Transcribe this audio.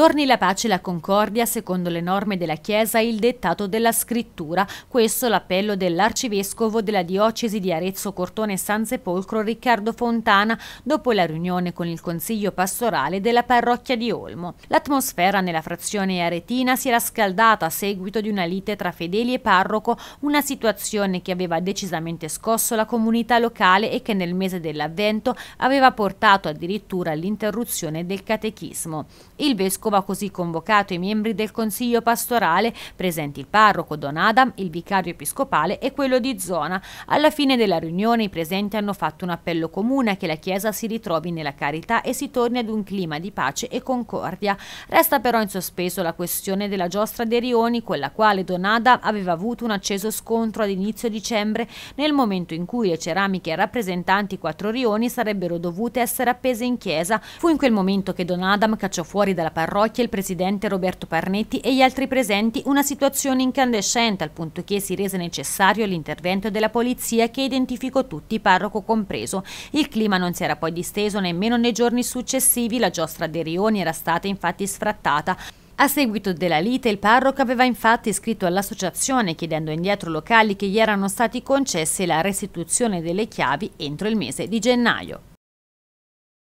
Torni la pace e la concordia secondo le norme della Chiesa e il dettato della scrittura. Questo l'appello dell'arcivescovo della diocesi di Arezzo Cortone San Sepolcro Riccardo Fontana dopo la riunione con il consiglio pastorale della parrocchia di Olmo. L'atmosfera nella frazione aretina si era scaldata a seguito di una lite tra fedeli e parroco, una situazione che aveva decisamente scosso la comunità locale e che nel mese dell'Avvento aveva portato addirittura all'interruzione del catechismo. Il vescovo Vescovo ha così convocato i membri del Consiglio pastorale, presenti il parroco Don Adam, il vicario episcopale e quello di zona. Alla fine della riunione i presenti hanno fatto un appello comune che la Chiesa si ritrovi nella carità e si torni ad un clima di pace e concordia. Resta però in sospeso la questione della giostra dei Rioni con la quale Don Adam aveva avuto un acceso scontro ad inizio dicembre nel momento in cui le ceramiche rappresentanti quattro Rioni sarebbero dovute essere appese in chiesa. Fu in quel momento che Don Adam cacciò fuori dalla parrocchia Carrocchi e il presidente Roberto Parnetti e gli altri presenti una situazione incandescente al punto che si rese necessario l'intervento della polizia che identificò tutti, parroco compreso. Il clima non si era poi disteso nemmeno nei giorni successivi, la giostra dei Rioni era stata infatti sfrattata. A seguito della lite, il parroco aveva infatti scritto all'associazione chiedendo indietro locali che gli erano stati concessi la restituzione delle chiavi entro il mese di gennaio.